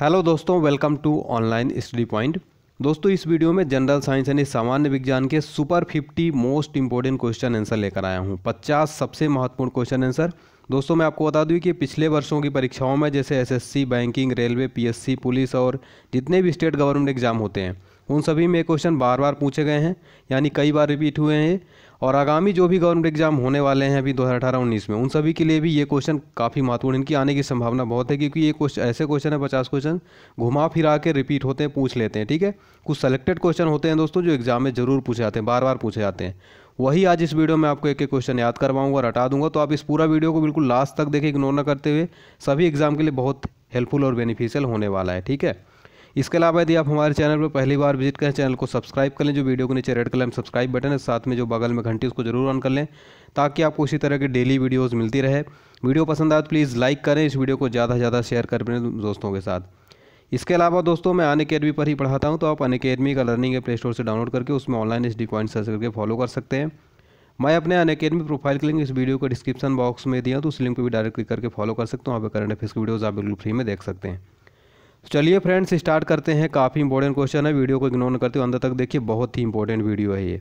hello दोस्तों welcome to Online Study Point दोस्तों इस वीडियो में जनरल साइंस यानी सामान्य विज्ञान के super 50 most important question answer लेकर आया हूं 50 सबसे महत्वपूर्ण क्वेश्चन आंसर दोस्तों मैं आपको बता दूं कि पिछले वर्षों की परीक्षाओं में जैसे SSC banking railway PSC police और जितने भी स्टेट गवर्नमेंट एग्जाम होते हैं उन सभी में क्वेश्चन बार बार पूछे गए हैं यानी कई बार रिपीट हुए हैं और आगामी जो भी गवर्नमेंट एग्जाम होने वाले हैं अभी दो हज़ार अठारह उन्नीस में उन सभी के लिए भी ये क्वेश्चन काफ़ी महत्वपूर्ण इनकी आने की संभावना बहुत है क्योंकि ये क्वेश्चन ऐसे क्वेश्चन है पचास क्वेश्चन घुमा फिरा के रिपीट होते हैं पूछ लेते हैं ठीक है कुछ सेलेक्टेड क्वेश्चन होते हैं दोस्तों जो एग्जाम में जरूर पूछे जाते हैं बार बार पूछे जाते हैं वही आज इस वीडियो में आपको एक एक क्वेश्चन याद करवाऊंगा और हटा दूंगा तो आप इस पूरा वीडियो को बिल्कुल लास्ट तक देखें इग्नोर न करते हुए सभी एग्जाम के लिए बहुत हेल्पफुल और बेनिफिशियल होने वाला है ठीक है इसके अलावा यदि आप हमारे चैनल पर पहली बार विजिट करें चैनल को सब्सक्राइब कर लें जो वीडियो के नीचे रेड कलर में सब्सक्राइब बटन है साथ में जो बगल में घंटी उसको जरूर ऑन कर लें ताकि आपको इसी तरह की डेली वीडियोज़ मिलती रहे वीडियो पसंद आए तो प्लीज़ लाइक करें इस वीडियो को ज़्यादा से ज़्यादा शेयर कर अपने दोस्तों के साथ इसके अलावा दोस्तों मैं अन अकेडमी पर ही पढ़ाता हूँ तो आप अन अकेडमी का लर्निंग प्ले स्टोर से डाउनलोड करके उसमें online H D point search करके फॉलो कर सकते हैं मैं अपने अन अकेडमी प्रोफाइल के लिंक इस वीडियो को डिस्क्रिप्शन बॉक्स में दिया तो उस लिंक पर भी डायरेक्ट क्लिक करके फॉलो कर सकते हो वहाँ पर करंट अफेयर्स की वीडियोज़ आप बिल्कुल फ्री में देख सकते हैं चलिए फ्रेंड्स स्टार्ट करते हैं काफ़ी इंपॉर्टेंट क्वेश्चन है वीडियो को इग्नोर करते हुए अंदर तक देखिए बहुत ही इंपॉर्टेंट वीडियो है ये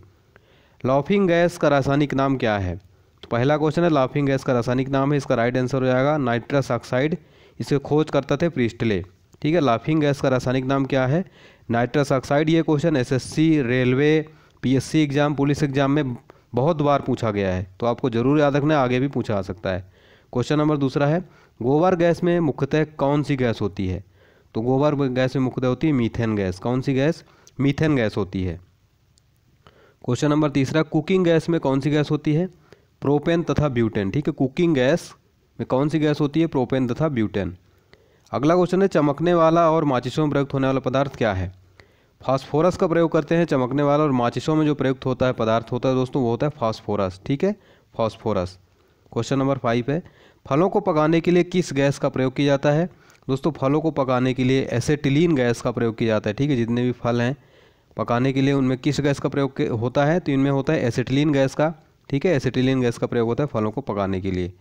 लॉफिंग गैस का रासायनिक नाम क्या है तो पहला क्वेश्चन है लाफिंग गैस का रासायनिक नाम है इसका राइट आंसर हो जाएगा नाइट्रस ऑक्साइड इसे खोज करता थे प्रिस्टले ठीक है लाफिंग गैस का रासायनिक नाम क्या है नाइट्रस ऑक्साइड ये question S railway P exam police exam में बहुत बार पूछा गया है तो आपको ज़रूर याद रखना आगे भी पूछा आ सकता है क्वेश्चन नंबर दूसरा है गोबर गैस में मुख्यतः कौन सी गैस होती है तो गोबर गैस में मुख्यतः होती है मीथेन गैस कौन सी गैस मीथेन गैस होती है क्वेश्चन नंबर तीसरा कुकिंग गैस में कौन सी गैस होती है प्रोपेन तथा ब्यूटेन ठीक है कुकिंग गैस में कौन सी गैस होती है प्रोपेन तथा ब्यूटेन अगला क्वेश्चन है चमकने वाला और माचिसों में प्रयुक्त होने वाला पदार्थ क्या है फास्फोरस का प्रयोग करते हैं चमकने वाला और माचिसों में जो प्रयुक्त होता है पदार्थ होता है दोस्तों वो होता है फास्फोरस ठीक है फास्फोरस क्वेश्चन नंबर फाइव है फलों को पकाने के लिए किस गैस का प्रयोग किया जाता है दोस्तों फलों को पकाने के लिए एसेटिलीन गैस का प्रयोग किया जाता है ठीक है जितने भी फल हैं पकाने के लिए उनमें किस गैस का प्रयोग होता है तो इनमें होता है एसेटिलीन गैस का ठीक है एसेटिलीन गैस का प्रयोग होता है फलों को पकाने के लिए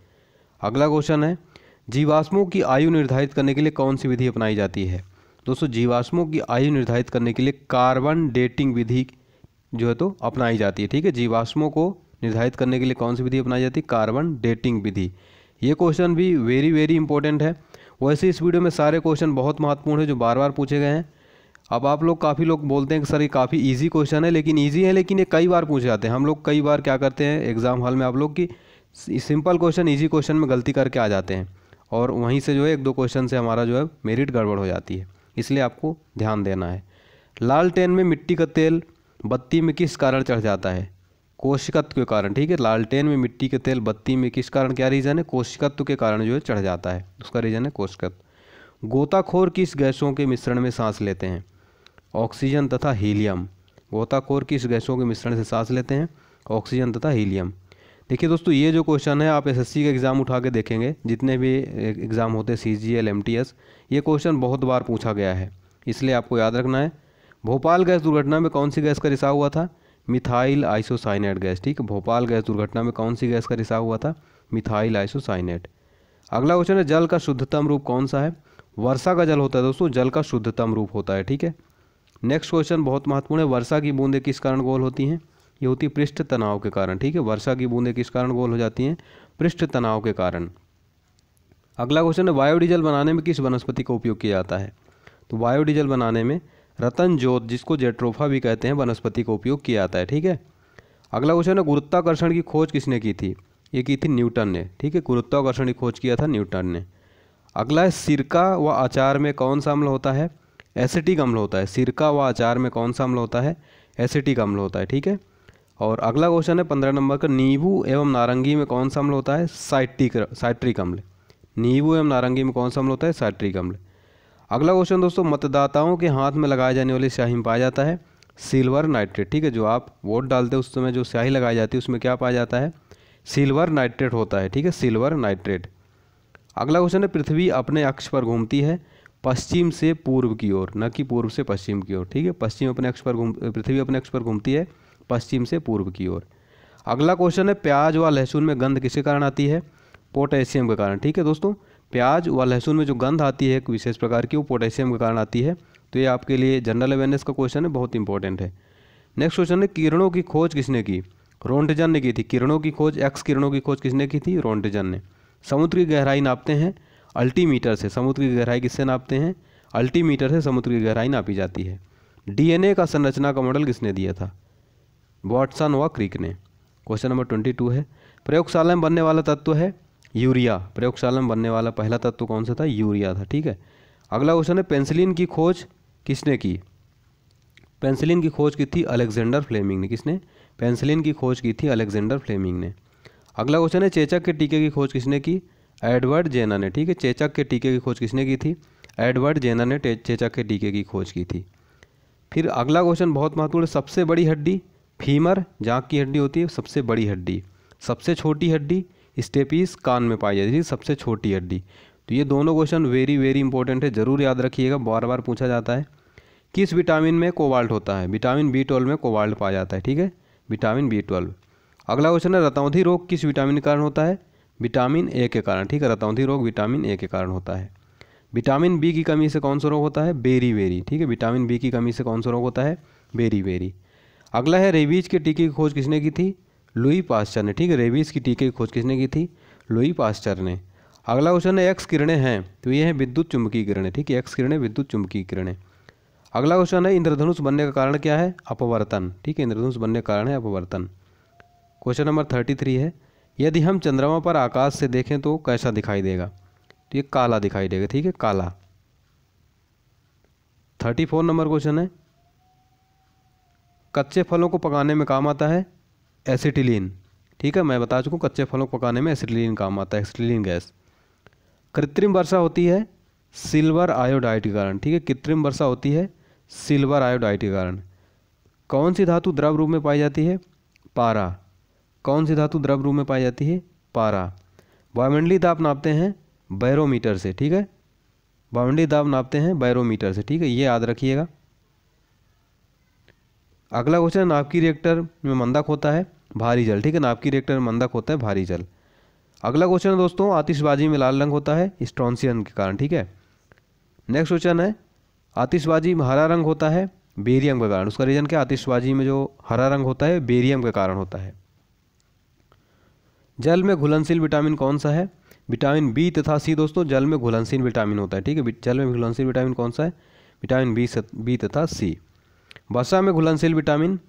अगला क्वेश्चन है जीवाश्मों की आयु निर्धारित करने के लिए कौन सी विधि अपनाई जाती है दोस्तों जीवाश्मों की आयु निर्धारित करने के लिए कार्बन डेटिंग विधि जो है तो अपनाई जाती है ठीक है जीवाश्मों को निर्धारित करने के लिए कौन सी विधि अपनाई जाती है कार्बन डेटिंग विधि ये क्वेश्चन भी वेरी वेरी इंपॉर्टेंट है वैसे इस वीडियो में सारे क्वेश्चन बहुत महत्वपूर्ण है जो बार बार पूछे गए हैं अब आप लोग काफ़ी लोग बोलते हैं कि सर ये काफ़ी ईजी क्वेश्चन है लेकिन ईजी है लेकिन ये कई बार पूछे जाते हैं हम लोग कई बार क्या करते हैं एग्ज़ाम हॉल में आप लोग की सिंपल क्वेश्चन ईजी क्वेश्चन में गलती करके आ जाते हैं और वहीं से जो है एक दो क्वेश्चन से हमारा जो है मेरिट गड़बड़ हो जाती है इसलिए आपको ध्यान देना है लालटेन में मिट्टी का तेल बत्ती में किस कारण चढ़ जाता है कोशिकत्व के कारण ठीक है लालटेन में मिट्टी के तेल बत्ती में किस कारण क्या रीज़न है कोशिकत्व के कारण जो है चढ़ जाता है उसका रीज़न है कोशिकत्व गोताखोर किस गैसों के मिश्रण में सांस लेते हैं ऑक्सीजन तथा हीलियम गोताखोर किस गैसों के मिश्रण से सांस लेते हैं ऑक्सीजन तथा हीलियम देखिए दोस्तों ये जो क्वेश्चन है आप एसएससी का एग्ज़ाम उठा के देखेंगे जितने भी एग्ज़ाम होते हैं C G L M T S ये क्वेश्चन बहुत बार पूछा गया है इसलिए आपको याद रखना है भोपाल गैस दुर्घटना में कौन सी गैस का रिसाव हुआ था मिथाइल आइसोसाइनेट गैस ठीक भोपाल गैस दुर्घटना में कौन सी गैस का रिसाव हुआ था मिथाइल आइसोसाइनेट अगला क्वेश्चन है जल का शुद्धतम रूप कौन सा है वर्षा का जल होता है दोस्तों जल का शुद्धतम रूप होता है ठीक है नेक्स्ट क्वेश्चन बहुत महत्वपूर्ण है वर्षा की बूंदें किस कारण गोल होती हैं ये होती है पृष्ठ तनाव के कारण ठीक है वर्षा की बूंदें किस कारण गोल हो जाती हैं पृष्ठ तनाव के कारण अगला क्वेश्चन है बायोडीजल बनाने में किस वनस्पति का उपयोग किया जाता है तो बायोडीजल बनाने में रतन जोत जिसको जेट्रोफा भी कहते हैं वनस्पति का उपयोग किया जाता है ठीक है अगला क्वेश्चन है गुरुत्वाकर्षण की खोज किसने की थी ये की थी न्यूटन ने ठीक है गुरुत्वाकर्षण की खोज किया था न्यूटन ने अगला है सिरका व अचार में कौन सा अम्ल होता है एसिटिक अम्ल होता है सिरका व अचार में कौन सा अम्ल होता है एसिटिक अम्ल होता है ठीक है और अगला क्वेश्चन है पंद्रह नंबर का नींबू एवं नारंगी में कौन सा अम्ल होता है साइट्रिक साइट्रिक अम्ल नींबू एवं नारंगी में कौन सा अम्ल होता है साइट्रिक अम्ल अगला क्वेश्चन दोस्तों मतदाताओं के हाथ में लगाए जाने वाली स्याही में पाया जाता है सिल्वर नाइट्रेट ठीक है जो आप वोट डालते हैं उस समय जो स्याही लगाई जाती है उसमें क्या पाया जाता है सिल्वर नाइट्रेट होता है ठीक है सिल्वर नाइट्रेट अगला क्वेश्चन है पृथ्वी अपने अक्ष पर घूमती है पश्चिम से पूर्व की ओर न कि पूर्व से पश्चिम की ओर ठीक है पश्चिम अपने अक्ष पर घूम पृथ्वी अपने अक्ष पर घूमती है पश्चिम से पूर्व की ओर अगला क्वेश्चन है प्याज व लहसुन में गंध किसके कारण आती है पोटेशियम के कारण ठीक है दोस्तों प्याज व लहसुन में जो गंध आती है एक विशेष प्रकार की वो पोटेशियम के कारण आती है तो ये आपके लिए जनरल अवेयरनेस का क्वेश्चन है बहुत इंपॉर्टेंट है नेक्स्ट क्वेश्चन है किरणों की खोज किसने की रोन्टजन ने की थी किरणों की खोज एक्स किरणों की खोज किसने की थी रोन्टजन ने समुद्र की गहराई नापते हैं अल्टीमीटर से समुद्र की गहराई किससे नापते हैं अल्टीमीटर से समुद्र की गहराई नापी जाती है डीएनए का संरचना का मॉडल किसने दिया था वॉटसन व क्रिक ने क्वेश्चन नंबर ट्वेंटी टू है प्रयोगशाला में बनने वाला तत्व है यूरिया प्रयोगशाला में बनने वाला पहला तत्व तो कौन सा था यूरिया था ठीक है अगला क्वेश्चन है पेंसिलिन की खोज किसने की पेंसिलिन की खोज की थी अलेक्जेंडर फ्लेमिंग ने किसने पेंसिलिन की खोज की थी अलेक्जेंडर फ्लेमिंग ने अगला क्वेश्चन है चेचक के टीके की खोज किसने की एडवर्ड जेना ने ठीक है चेचक के टीके की खोज किसने की थी एडवर्ड जेना ने चेचक के टीके की खोज की थी फिर अगला क्वेश्चन बहुत महत्वपूर्ण सबसे बड़ी हड्डी फीमर जाँक की हड्डी होती है सबसे बड़ी हड्डी सबसे छोटी हड्डी स्टेपीस कान में पाई जाती है सबसे छोटी हड्डी तो ये दोनों क्वेश्चन वेरी वेरी इंपॉर्टेंट है ज़रूर याद रखिएगा बार बार पूछा जाता है किस विटामिन में कोवाल्ट होता है विटामिन बी ट्वेल्व में कोवाल्ट पाया जाता है ठीक है विटामिन बी ट्वेल्व अगला क्वेश्चन है रतौंधी रोग किस विटामिन के कारण होता है विटामिन ए के कारण ठीक है रतौंधी रोग विटामिन ए के कारण होता है विटामिन बी की कमी से कौन सा रोग होता है बेरी बेरी ठीक है विटामिन बी की कमी से कौन सा रोग होता है बेरी बेरी अगला है रेबीज के टीके की खोज किसने की थी लुई पास्चर ने ठीक है रेबीज़ की टीके की खोज किसने की थी लुई पास्चर ने अगला क्वेश्चन है एक्स किरणें हैं तो ये हैं विद्युत चुंबकीय किरणें ठीक है एक्स किरणें विद्युत चुंबकीय किरणें अगला क्वेश्चन है इंद्रधनुष बनने का कारण क्या है अपवर्तन ठीक है इंद्रधनुष बनने का कारण है अपवर्तन क्वेश्चन नंबर थर्टी थ्री है यदि हम चंद्रमा पर आकाश से देखें तो कैसा दिखाई देगा तो ये काला दिखाई देगा ठीक है काला थर्टी फोर नंबर क्वेश्चन है कच्चे फलों को पकाने में काम आता है एसिटिलीन ठीक है मैं बता चुका हूँ कच्चे फलों को पकाने में एसिटिलीन काम आता है एसिटिलीन गैस कृत्रिम वर्षा होती है सिल्वर आयोडाइट के कारण ठीक है कृत्रिम वर्षा होती है सिल्वर आयोडाइट के कारण कौन सी धातु द्रव रूप में पाई जाती है पारा कौन सी धातु द्रव रूप में पाई जाती है पारा वायुमंडलीय दाब नापते हैं बैरोमीटर से ठीक है वायुमंडलीय दाब नापते हैं बैरोमीटर से ठीक है ये याद रखिएगा अगला क्वेश्चन नाभिकीय रिएक्टर में मंदक होता है भारी जल ठीक है नाभिकीय रिएक्टर में मंदक होता है भारी जल अगला क्वेश्चन है दोस्तों आतिशबाजी में लाल रंग होता है स्ट्रॉन्सियन के कारण ठीक है नेक्स्ट क्वेश्चन है आतिशबाजी में हरा रंग होता है बेरियम के कारण उसका रीज़न क्या आतिशबाजी में जो हरा रंग होता है बेरियम के कारण होता है जल में घुलनशील विटामिन कौन सा है विटामिन बी तथा सी दोस्तों जल में घुलनशील विटामिन होता है ठीक है जल में घुलनशील विटामिन कौन सा है विटामिन बी बी तथा सी वसा में घुलनशील विटामिन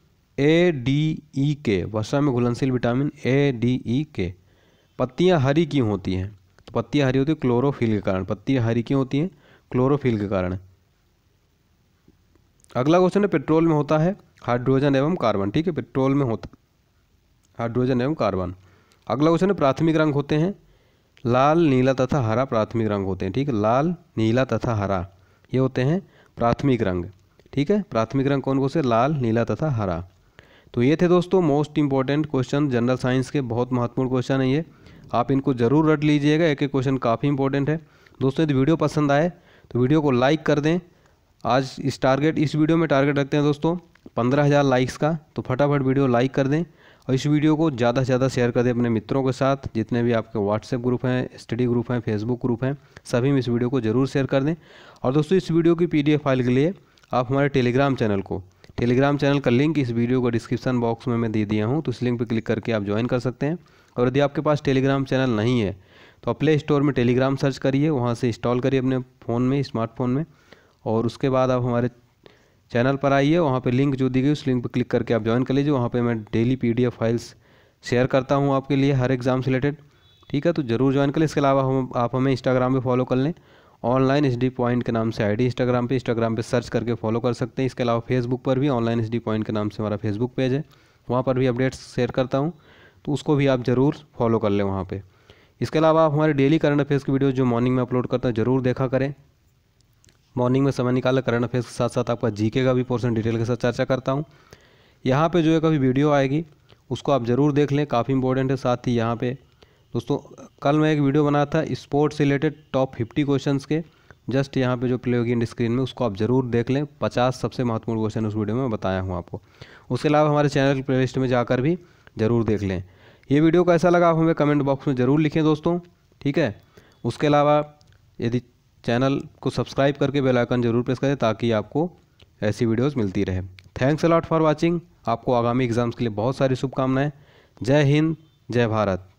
ए डी ई के वसा में घुलनशील विटामिन ए डी ई के पत्तियाँ हरी क्यों होती हैं तो पत्तियाँ हरी होती है क्लोरोफिल के कारण पत्तियाँ हरी क्यों होती हैं क्लोरोफिल के कारण अगला क्वेश्चन है पेट्रोल में होता है हाइड्रोजन एवं कार्बन ठीक है पेट्रोल में होता हाइड्रोजन एवं कार्बन अगला क्वेश्चन है प्राथमिक रंग होते हैं लाल नीला तथा हरा प्राथमिक रंग होते हैं ठीक है लाल नीला तथा हरा ये होते हैं प्राथमिक रंग ठीक है प्राथमिक रंग कौन कौन से लाल नीला तथा हरा तो ये थे दोस्तों most important question general science के बहुत महत्वपूर्ण क्वेश्चन है ये आप इनको ज़रूर रट लीजिएगा एक एक क्वेश्चन काफ़ी इंपॉर्टेंट है दोस्तों यदि वीडियो पसंद आए तो वीडियो को लाइक कर दें आज इस टारगेट इस वीडियो में टारगेट रखते हैं दोस्तों पंद्रह हज़ार लाइक्स का तो फटाफट वीडियो लाइक कर दें और इस वीडियो को ज़्यादा से ज़्यादा शेयर कर दें अपने मित्रों के साथ जितने भी आपके व्हाट्सएप ग्रुप हैं स्टडी ग्रुप हैं फेसबुक ग्रुप हैं सभी में इस वीडियो को ज़रूर शेयर कर दें और दोस्तों इस वीडियो की पी फाइल के लिए आप हमारे टेलीग्राम चैनल को टेलीग्राम चैनल का लिंक इस वीडियो को डिस्क्रिप्शन बॉक्स में मैं दे दिया हूँ तो उस लिंक पर क्लिक करके आप ज्वाइन कर सकते हैं और यदि आपके पास टेलीग्राम चैनल नहीं है तो आप प्ले स्टोर में टेलीग्राम सर्च करिए वहाँ से इंस्टॉल करिए अपने फ़ोन में स्मार्टफोन में और उसके बाद आप हमारे चैनल पर आइए वहाँ पर लिंक जो दी गई उस लिंक पर क्लिक करके आप ज्वाइन कर लीजिए वहाँ पर मैं डेली पी फाइल्स शेयर करता हूँ आपके लिए हर एग्ज़ाम से रिलेटेड ठीक है तो ज़रूर ज्वाइन कर लें इसके अलावा हम आप हमें इंस्टाग्राम पर फॉलो कर लें ऑनलाइन एस डी पॉइंट के नाम से आईडी इंस्टाग्राम पे इंस्टाग्राम पे सर्च करके फॉलो कर सकते हैं इसके अलावा फेसबुक पर भी ऑनलाइन एस डी पॉइंट के नाम से हमारा फेसबुक पेज है वहाँ पर भी अपडेट्स शेयर करता हूँ तो उसको भी आप ज़रूर फॉलो कर लें वहाँ पर इसके अलावा आप हमारे डेली करंट अफेयर्स की वीडियो जो मॉर्निंग में अपलोड करता हूँ ज़रूर देखा करें मॉर्निंग में समय निकाला करंट अफेयर्स के साथ साथ आपका जीके का भी पोर्सन डिटेल के साथ चर्चा करता हूँ यहाँ पे जो है कभी वीडियो आएगी उसको आप ज़रूर देख लें काफ़ी इंपॉर्टेंट है साथ ही यहाँ पे दोस्तों कल मैं एक वीडियो बनाया था sports related top fifty question के जस्ट यहाँ पे जो प्ले होगी इंड स्क्रीन में उसको आप ज़रूर देख लें पचास सबसे महत्वपूर्ण क्वेश्चन उस वीडियो में बताया हूँ आपको उसके अलावा हमारे चैनल प्ले लिस्ट में जाकर भी ज़रूर देख लें ये वीडियो कैसा लगा आप हमें कमेंट बॉक्स में ज़रूर लिखें दोस्तों ठीक है उसके अलावा यदि चैनल को सब्सक्राइब करके बेलाइकन जरूर प्रेस करें ताकि आपको ऐसी वीडियोज़ मिलती रहे थैंक्स अलॉट फॉर वॉचिंग आपको आगामी एग्ज़ाम्स के लिए बहुत सारी शुभकामनाएं जय हिंद जय भारत